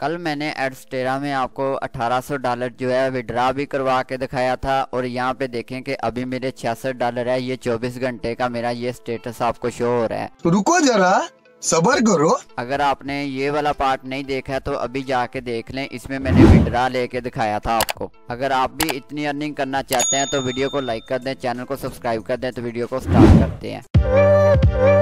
कल मैंने एडस्टेरा में आपको 1800 डॉलर जो है विड्रा भी करवा के दिखाया था और यहाँ पे देखें कि अभी मेरे छियासठ डॉलर है ये 24 घंटे का मेरा ये स्टेटस आपको शो हो रहा है तो रुको जरा सबर करो अगर आपने ये वाला पार्ट नहीं देखा तो अभी जाके देख लें इसमें मैंने विड्रा लेके दिखाया था आपको अगर आप भी इतनी अर्निंग करना चाहते हैं तो वीडियो को लाइक कर दें चैनल को सब्सक्राइब कर दें तो वीडियो को स्टार्ट करते हैं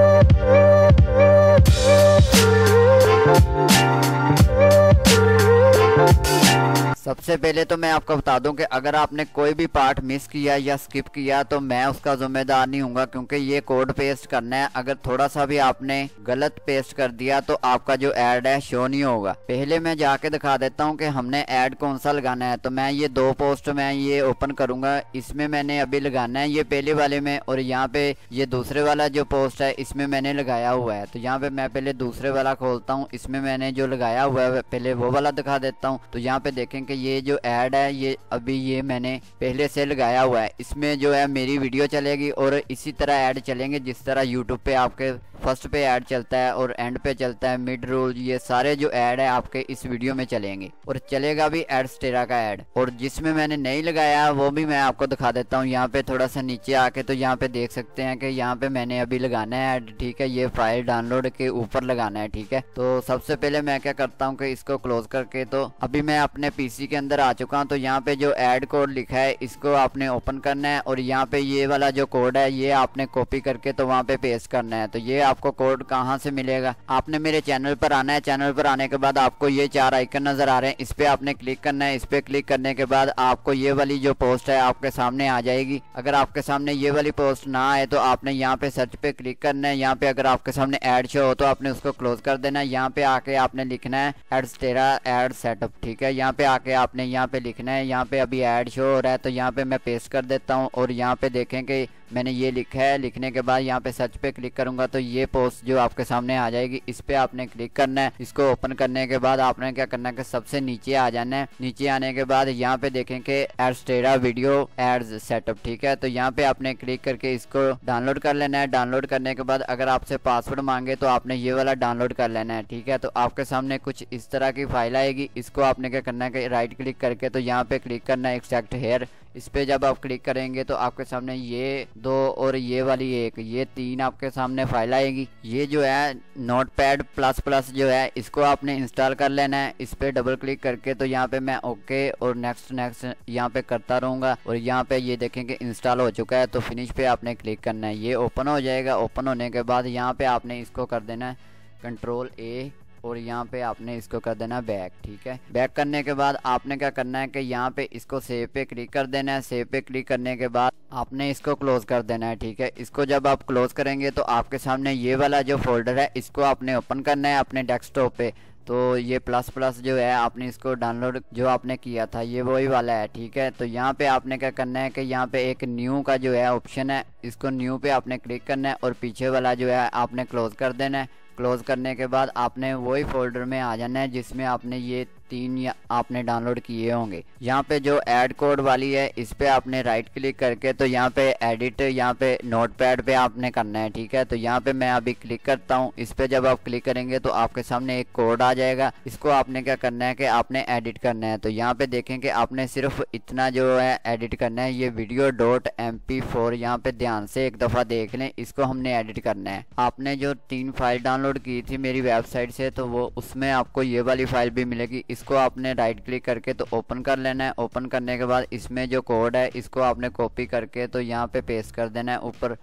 सबसे पहले तो मैं आपको बता दूं कि अगर आपने कोई भी पार्ट मिस किया या स्किप किया तो मैं उसका ज़िम्मेदार नहीं हूँ क्योंकि ये कोड पेस्ट करना है अगर थोड़ा सा भी आपने गलत पेस्ट कर दिया तो आपका जो एड है शो नहीं होगा पहले मैं जाके दिखा देता हूँ कि हमने एड कौन सा लगाना है तो मैं ये दो पोस्ट में ये ओपन करूंगा इसमें मैंने अभी लगाना है ये पहले वाले में और यहाँ पे ये दूसरे वाला जो पोस्ट है इसमें मैंने लगाया हुआ है तो यहाँ पे मैं पहले दूसरे वाला खोलता हूँ इसमें मैंने जो लगाया हुआ है पहले वो वाला दिखा देता हूँ तो यहाँ पे देखेंगे कि ये जो ऐड है ये अभी ये मैंने पहले से लगाया हुआ है इसमें जो है मेरी वीडियो चलेगी और इसी तरह ऐड चलेंगे जिस तरह यूट्यूब पे आपके फर्स्ट पे ऐड चलता है और एंड पे चलता है मिड रोल ये सारे जो ऐड है आपके इस वीडियो में चलेंगे और चलेगा भी एड स्टेरा का ऐड और जिसमें मैंने नहीं लगाया वो भी मैं आपको दिखा देता हूँ यहाँ पे थोड़ा सा नीचे आके तो यहाँ पे देख सकते हैं कि यहाँ पे मैंने अभी लगाना है एड ठीक है ये फाइल डाउनलोड के ऊपर लगाना है ठीक है तो सबसे पहले मैं क्या करता हूँ कि इसको क्लोज करके तो अभी मैं अपने पीसी के अंदर आ चुका हूँ तो यहाँ पे जो एड कोड लिखा है इसको आपने ओपन करना है और यहाँ पे ये वाला जो कोड है ये आपने कॉपी करके तो वहाँ पे पेस्ट करना है तो ये आप आपको कोड कहाँ से मिलेगा आपने मेरे चैनल पर आना है चैनल पर आने के बाद आपको ये चार आइकन नजर आ रहे हैं इस पे आपने क्लिक करना है इस पे क्लिक करने के बाद आपको ये वाली जो पोस्ट है आपके सामने आ जाएगी अगर आपके सामने ये वाली पोस्ट ना आए तो आपने यहाँ पे सर्च पे क्लिक करना है यहाँ पे अगर आपके सामने एड शो हो तो आपने उसको क्लोज कर देना है यहाँ पे आके आपने लिखना है एड्स तेरा एड सेटअप ठीक है यहाँ पे आके आपने यहाँ पे लिखना है यहाँ पे अभी एड शो हो रहा है तो यहाँ पे मैं पेस्ट कर देता हूँ और यहाँ पे देखें कि मैंने ये लिखा है लिखने के बाद यहाँ पे सर्च पे क्लिक करूंगा तो ये पोस्ट जो आपके सामने आ जाएगी इस पे आपने क्लिक करना है इसको ओपन करने के बाद आपने क्या करना है कि सबसे नीचे आ जाना है नीचे आने के बाद यहाँ पे देखें कि एडस्टेरा वीडियो एड्स सेटअप ठीक है तो यहाँ पे आपने क्लिक करके इसको डाउनलोड कर लेना है डाउनलोड करने के बाद अगर आपसे पासवर्ड मांगे तो आपने ये वाला डाउनलोड कर लेना है ठीक है तो आपके सामने कुछ इस तरह की फाइल आएगी इसको आपने क्या करना है राइट क्लिक करके तो यहाँ पे क्लिक करना है एक्सैक्ट हेयर इस पर जब आप क्लिक करेंगे तो आपके सामने ये दो और ये वाली एक ये तीन आपके सामने फाइल आएगी ये जो है नोट पैड प्लस प्लस जो है इसको आपने इंस्टॉल कर लेना है इस पर डबल क्लिक करके तो यहाँ पे मैं ओके और नेक्स्ट नेक्स्ट यहाँ पे करता रहूंगा और यहाँ पे ये देखेंगे इंस्टॉल हो चुका है तो फिनिश पे आपने क्लिक करना है ये ओपन हो जाएगा ओपन होने के बाद यहाँ पे आपने इसको कर देना है कंट्रोल ए और यहाँ पे आपने इसको कर देना बैक ठीक है बैक करने के बाद आपने क्या करना है कि यहाँ पे इसको सेव पे क्लिक कर देना है सेव पे क्लिक करने के बाद आपने इसको क्लोज कर देना है ठीक है इसको जब आप क्लोज करेंगे तो आपके सामने ये वाला जो फोल्डर है इसको आपने ओपन करना है अपने डेस्कटॉप पे तो ये प्लस प्लस जो है आपने इसको डाउनलोड जो आपने किया था ये वही वाला है ठीक है तो यहाँ पे आपने क्या करना है कि यहाँ पे एक न्यू का जो है ऑप्शन है इसको न्यू पे आपने क्लिक करना है और पीछे वाला जो है आपने क्लोज कर देना है क्लोज़ करने के बाद आपने वही फोल्डर में आ जाना है जिसमें आपने ये तीन या आपने डाउनलोड किए होंगे यहाँ पे जो एड कोड वाली है इस पर आपने राइट क्लिक करके तो यहाँ पे एडिट यहाँ पे नोट पैड पे आपने करना है ठीक है तो यहाँ पे मैं अभी क्लिक करता हूँ इस पर जब आप क्लिक करेंगे तो आपके सामने एक कोड आ जाएगा इसको आपने क्या करना है कि आपने एडिट करना है तो यहाँ पे देखें कि आपने सिर्फ इतना जो है एडिट करना है ये video dot M P four यहाँ पे ध्यान से एक दफ़ा देख लें इसको हमने एडिट करना है आपने जो तीन फाइल डाउनलोड की थी मेरी वेबसाइट से तो वो उसमें आपको ये वाली फाइल भी मिलेगी इस इसको आपने राइट क्लिक करके तो ओपन कर लेना है ओपन करने के बाद इसमें जो कोड है इसको आपने कॉपी करके तो यहाँ पे पेस्ट कर देना है ऊपर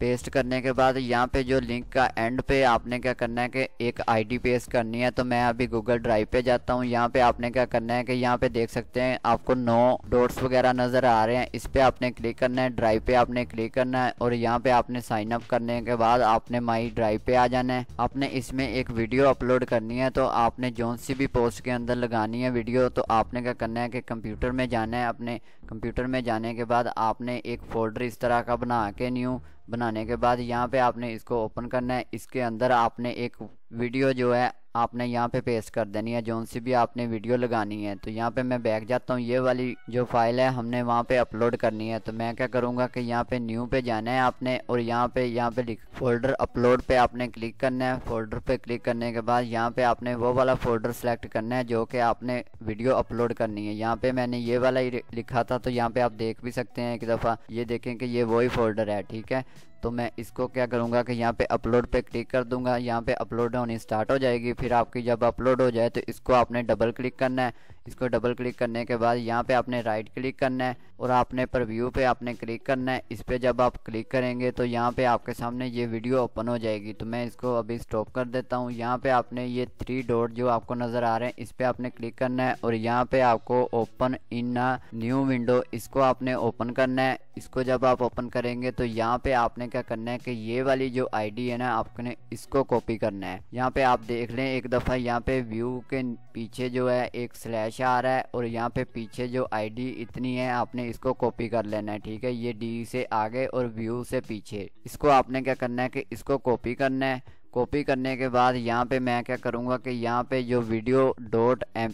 पेस्ट करने के बाद यहाँ पे जो लिंक का एंड पे आपने क्या करना है कि एक आईडी पेस्ट करनी है तो मैं अभी गूगल ड्राइव पे जाता हूँ यहाँ पे आपने क्या करना है कि यहाँ पे देख सकते हैं आपको नौ डोट्स वगैरह नजर आ रहे हैं इस पे आपने क्लिक करना है ड्राइव पे आपने क्लिक करना है और यहाँ पे आपने साइन अप करने के बाद आपने माई ड्राइव पे आ जाना है आपने इसमें एक वीडियो अपलोड करनी है तो आपने जोन सी भी पोस्ट के अंदर लगानी है वीडियो तो आपने क्या करना है कि कंप्यूटर में जाना है अपने कंप्यूटर में जाने के बाद आपने एक फोल्डर इस तरह का बना के न्यू बनाने के बाद यहाँ पे आपने इसको ओपन करना है इसके अंदर आपने एक वीडियो जो है आपने यहाँ पे पेस्ट कर देनी है जोन सी भी आपने वीडियो लगानी है तो यहाँ पे मैं बैग जाता हूँ ये वाली जो फाइल है हमने वहाँ पे अपलोड करनी है तो मैं क्या करूँगा कि यहाँ पे न्यू पे जाना है आपने और यहाँ पे यहाँ पे फोल्डर अपलोड पे आपने क्लिक करना है फोल्डर पे क्लिक करने के बाद यहाँ पे आपने वो वाला फोल्डर सेलेक्ट करना है जो कि आपने वीडियो अपलोड करनी है यहाँ पे मैंने ये वाला ही लिखा था तो यहाँ पे आप देख भी सकते हैं एक दफ़ा ये देखें कि ये वही फोल्डर है ठीक है तो मैं इसको क्या करूँगा कि यहाँ पे अपलोड पे क्लिक कर दूंगा यहाँ पे अपलोड होनी स्टार्ट हो जाएगी फिर आपकी जब अपलोड हो जाए तो इसको आपने डबल क्लिक करना है इसको डबल क्लिक करने के बाद यहाँ पे आपने राइट क्लिक करना है और आपने पर व्यू पे आपने क्लिक करना है इस पर जब आप क्लिक करेंगे तो यहाँ पे आपके सामने ये वीडियो ओपन हो जाएगी तो मैं इसको अभी स्टॉप कर देता हूँ यहाँ पे आपने ये थ्री डॉट जो आपको नज़र आ रहे हैं इस पर आपने क्लिक करना है और यहाँ पे आपको ओपन इन न्यू विंडो इसको आपने ओपन करना है इसको जब आप ओपन करेंगे तो यहाँ पे आपने क्या करना है कि ये वाली जो आईडी है ना आपने इसको कॉपी करना है यहाँ पे आप देख लें एक दफ़ा यहाँ पे व्यू के पीछे जो है एक स्लैश नशा आ रहा है और यहाँ पे पीछे जो आईडी इतनी है आपने इसको कॉपी कर लेना है ठीक है ये डी से आगे और व्यू से पीछे इसको आपने क्या करना है कि इसको कॉपी करना है कॉपी करने के बाद यहाँ पे मैं क्या करूँगा कि यहाँ पे जो वीडियो डॉट एम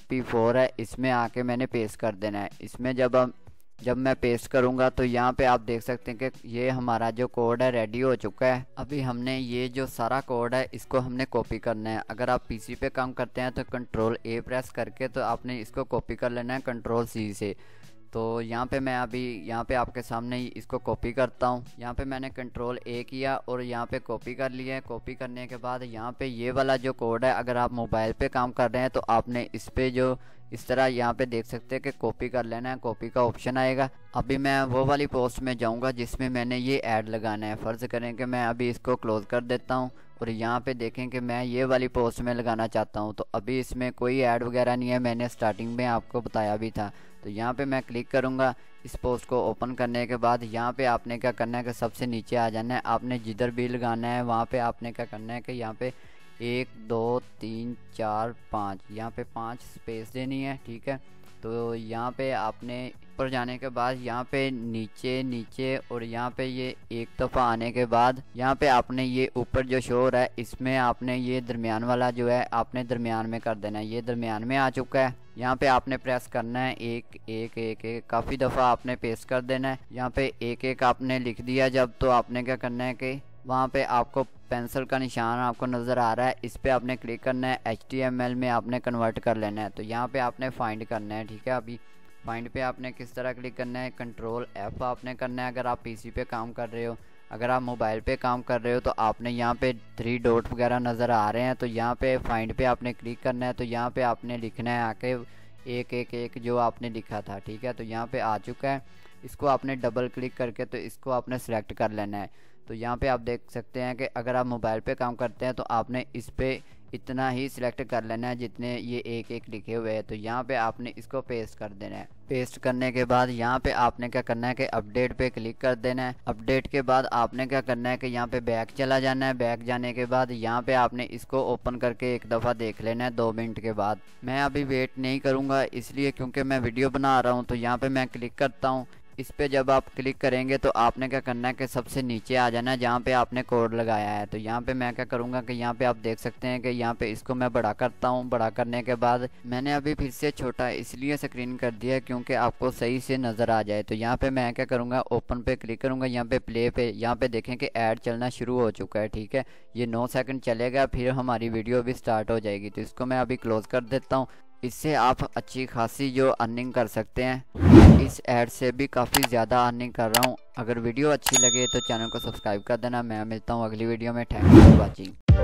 है इसमें आके मैंने पेस्ट कर देना है इसमें जब हम जब मैं पेस्ट करूंगा तो यहाँ पे आप देख सकते हैं कि ये हमारा जो कोड है रेडी हो चुका है अभी हमने ये जो सारा कोड है इसको हमने कॉपी करना है अगर आप पीसी पे काम करते हैं तो कंट्रोल ए प्रेस करके तो आपने इसको कॉपी कर लेना है कंट्रोल सी से तो यहाँ पे मैं अभी यहाँ पे आपके सामने ही इसको कॉपी करता हूँ यहाँ पे मैंने कंट्रोल ए किया और यहाँ पे कॉपी कर लिया है कॉपी करने के बाद यहाँ पे ये वाला जो कोड है अगर आप मोबाइल पे काम कर रहे हैं तो आपने इस पे जो इस तरह यहाँ पे देख सकते हैं कि कॉपी कर लेना है कॉपी का ऑप्शन आएगा अभी मैं वो वाली पोस्ट में जाऊँगा जिसमें मैंने ये ऐड लगाना है फ़र्ज़ करें कि मैं अभी इसको क्लोज़ कर देता हूँ और यहाँ पे देखें कि मैं ये वाली पोस्ट में लगाना चाहता हूँ तो अभी इसमें कोई ऐड वगैरह नहीं है मैंने स्टार्टिंग में आपको बताया भी था तो यहाँ पे मैं क्लिक करूँगा इस पोस्ट को ओपन करने के बाद यहाँ पे आपने क्या करना है कि सबसे नीचे आ जाना है आपने जिधर भी लगाना है वहाँ पे आपने क्या करना है कि यहाँ पे एक दो तीन चार पाँच यहाँ पे पाँच स्पेस देनी है ठीक है तो यहाँ पे आपने ऊपर जाने के बाद यहाँ पे नीचे नीचे और यहाँ पे ये एक दफ़ा आने के बाद यहाँ पे आपने ये ऊपर जो शोर है इसमें आपने ये दरमियान वाला जो है आपने दरमियान में कर देना है ये दरमियान में आ चुका है यहाँ पे आपने प्रेस करना है एक एक एक एक काफ़ी दफ़ा आपने पेस्ट कर देना है यहाँ पे एक एक आपने लिख दिया जब तो आपने क्या करना है कि वहाँ पे आपको पेंसिल का निशान आपको नज़र आ रहा है इस पे आपने क्लिक करना है एच में आपने कन्वर्ट कर लेना है तो यहाँ पे आपने फाइंड करना है ठीक है अभी फाइंड पे आपने किस तरह क्लिक करना है कंट्रोल एफ़ आपने करना है अगर आप पीसी पे काम कर रहे हो अगर आप मोबाइल पे काम कर रहे हो तो आपने यहाँ पे थ्री डॉट वगैरह नज़र आ रहे हैं तो यहाँ पे फाइंड पे आपने क्लिक करना है तो यहाँ पे आपने लिखना है आके एक एक एक जो आपने लिखा था ठीक है तो यहाँ पे आ चुका है इसको आपने डबल क्लिक करके तो इसको आपने सेलेक्ट कर लेना है तो यहाँ पे आप देख सकते हैं कि अगर आप मोबाइल पे काम करते हैं तो आपने इस पर इतना ही सिलेक्ट कर लेना है जितने ये एक एक लिखे हुए हैं तो यहाँ पे आपने इसको पेस्ट कर देना है पेस्ट करने के बाद यहाँ पे आपने क्या करना है कि अपडेट पे क्लिक कर देना है अपडेट के बाद आपने क्या करना है कि यहाँ पे बैक चला जाना है बैक जाने के बाद यहाँ पे आपने इसको ओपन करके एक दफ़ा देख लेना है दो मिनट के बाद मैं अभी वेट नहीं करूँगा इसलिए क्योंकि मैं वीडियो बना रहा हूँ तो यहाँ पे मैं क्लिक करता हूँ इस पर जब आप क्लिक करेंगे तो आपने क्या करना है कि सबसे नीचे आ जाना है जहाँ पे आपने कोड लगाया है तो यहाँ पे मैं क्या करूँगा कि यहाँ पे आप देख सकते हैं कि यहाँ पे इसको मैं बड़ा करता हूँ बड़ा करने के बाद मैंने अभी फिर से छोटा इसलिए स्क्रीन कर दिया क्योंकि आपको सही से नज़र आ जाए तो यहाँ पे मैं क्या करूँगा ओपन पे क्लिक करूँगा यहाँ पे प्ले पे यहाँ पे देखें कि ऐड चलना शुरू हो चुका है ठीक है ये नौ सेकेंड चलेगा फिर हमारी वीडियो भी स्टार्ट हो जाएगी तो इसको मैं अभी क्लोज़ कर देता हूँ इससे आप अच्छी खासी जो अर्निंग कर सकते हैं इस एड से भी काफ़ी ज़्यादा अर्निंग कर रहा हूँ अगर वीडियो अच्छी लगे तो चैनल को सब्सक्राइब कर देना मैं मिलता हूँ अगली वीडियो में थैंक यू फॉर वॉचिंग